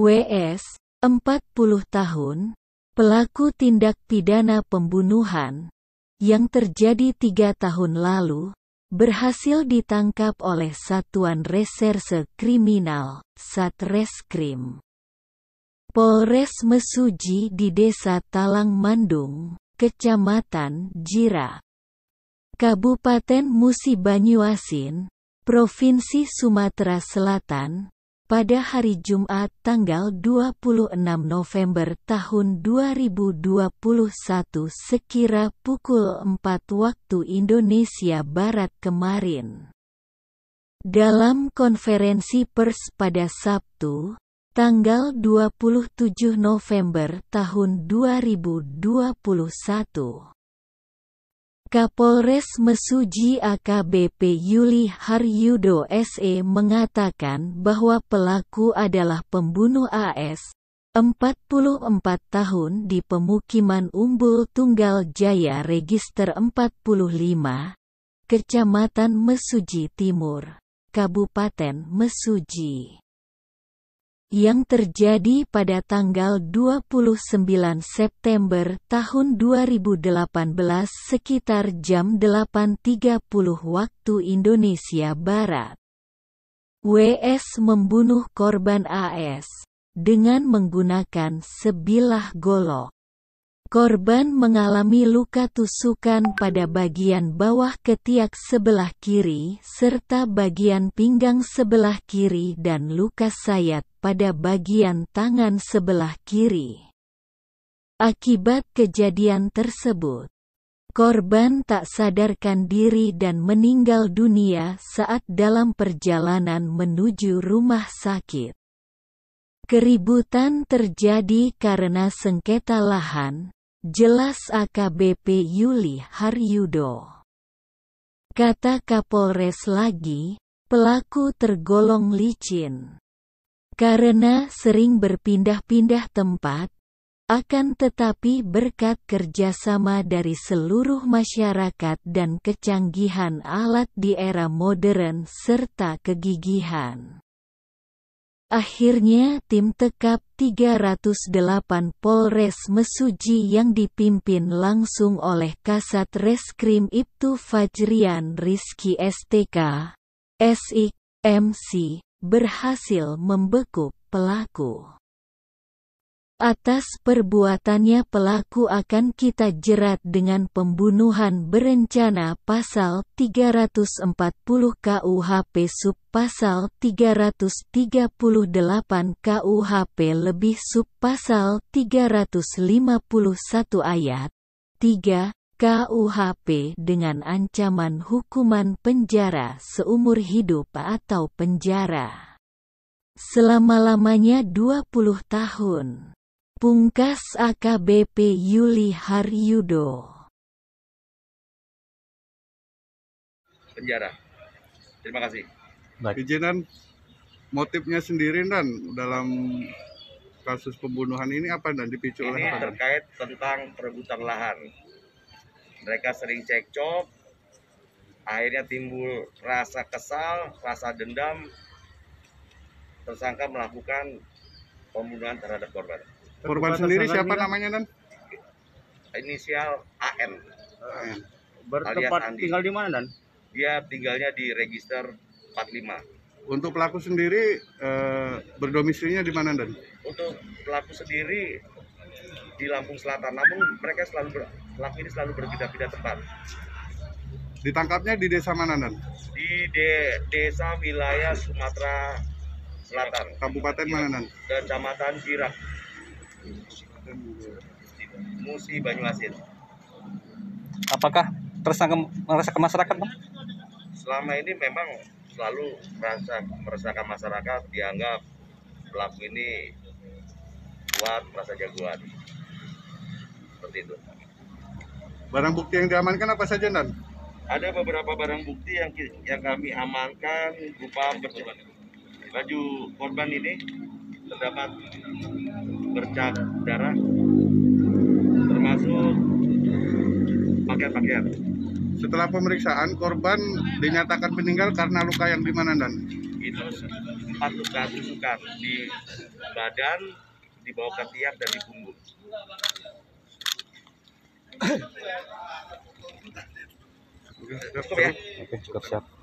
WS, 40 tahun, pelaku tindak pidana pembunuhan, yang terjadi tiga tahun lalu, berhasil ditangkap oleh Satuan Reserse Kriminal, Satreskrim. Polres Mesuji di Desa Talang Mandung, Kecamatan Jira, Kabupaten Musi Banyuasin, Provinsi Sumatera Selatan, pada hari Jumat tanggal 26 November tahun 2021 sekira pukul 4 waktu Indonesia Barat kemarin. Dalam konferensi pers pada Sabtu, tanggal 27 November tahun 2021, Kapolres Mesuji AKBP Yuli Haryudo SE mengatakan bahwa pelaku adalah pembunuh AS, 44 tahun di pemukiman Umbul Tunggal Jaya Register 45, Kecamatan Mesuji Timur, Kabupaten Mesuji yang terjadi pada tanggal 29 September tahun 2018 sekitar jam 8.30 waktu Indonesia Barat. WS membunuh korban AS dengan menggunakan sebilah golok. Korban mengalami luka tusukan pada bagian bawah ketiak sebelah kiri serta bagian pinggang sebelah kiri dan luka sayat pada bagian tangan sebelah kiri. Akibat kejadian tersebut, korban tak sadarkan diri dan meninggal dunia saat dalam perjalanan menuju rumah sakit. Keributan terjadi karena sengketa lahan, jelas AKBP Yuli Haryudo. Kata Kapolres lagi, pelaku tergolong licin. Karena sering berpindah-pindah tempat, akan tetapi berkat kerjasama dari seluruh masyarakat dan kecanggihan alat di era modern serta kegigihan. Akhirnya tim tekap 308 Polres Mesuji yang dipimpin langsung oleh Kasat Reskrim Ibtu Fajrian Rizki STK, SIK, MC, berhasil membeku pelaku. Atas perbuatannya pelaku akan kita jerat dengan pembunuhan berencana pasal 340 KUHP sub pasal 338 KUHP lebih sub pasal 351 ayat 3 KUHP dengan ancaman hukuman penjara seumur hidup atau penjara selama-lamanya 20 tahun. Pungkas AKBP Yuli Haryudo. Penjara. Terima kasih. Baik. Izinan motifnya sendiri dan dalam kasus pembunuhan ini apa dan dipicu oleh apa? Ini terkait tentang perebutan lahan mereka sering cekcok akhirnya timbul rasa kesal rasa dendam tersangka melakukan pembunuhan terhadap korban korban sendiri siapa kan? namanya dan inisial AM eh, Berarti bertempat tinggal di mana dan dia tinggalnya di register 45 untuk pelaku sendiri eh, berdomisilinya di mana dan? Untuk pelaku sendiri di Lampung Selatan. Namun mereka selalu ber, pelaku ini selalu berbeda-beda tempat. Ditangkapnya di desa mana dan? Di de, desa wilayah Sumatera Selatan. Kabupaten mana dan? Kecamatan Cirak. Musi Banyuasin. Apakah tersangka meresahkan masyarakat, Bang? Selama ini memang selalu merasa meresahkan masyarakat dianggap pelaku ini kuat merasa jagoan seperti itu. Barang bukti yang diamankan apa saja, dan Ada beberapa barang bukti yang yang kami amankan berupa baju korban ini terdapat bercak darah termasuk pakaian-pakaian. Setelah pemeriksaan, korban dinyatakan meninggal karena luka yang di mana dan? Itu empat luka tusukan di badan, di bawah ketiak dan di punggung. Oke, cukup siap. Ya. siap.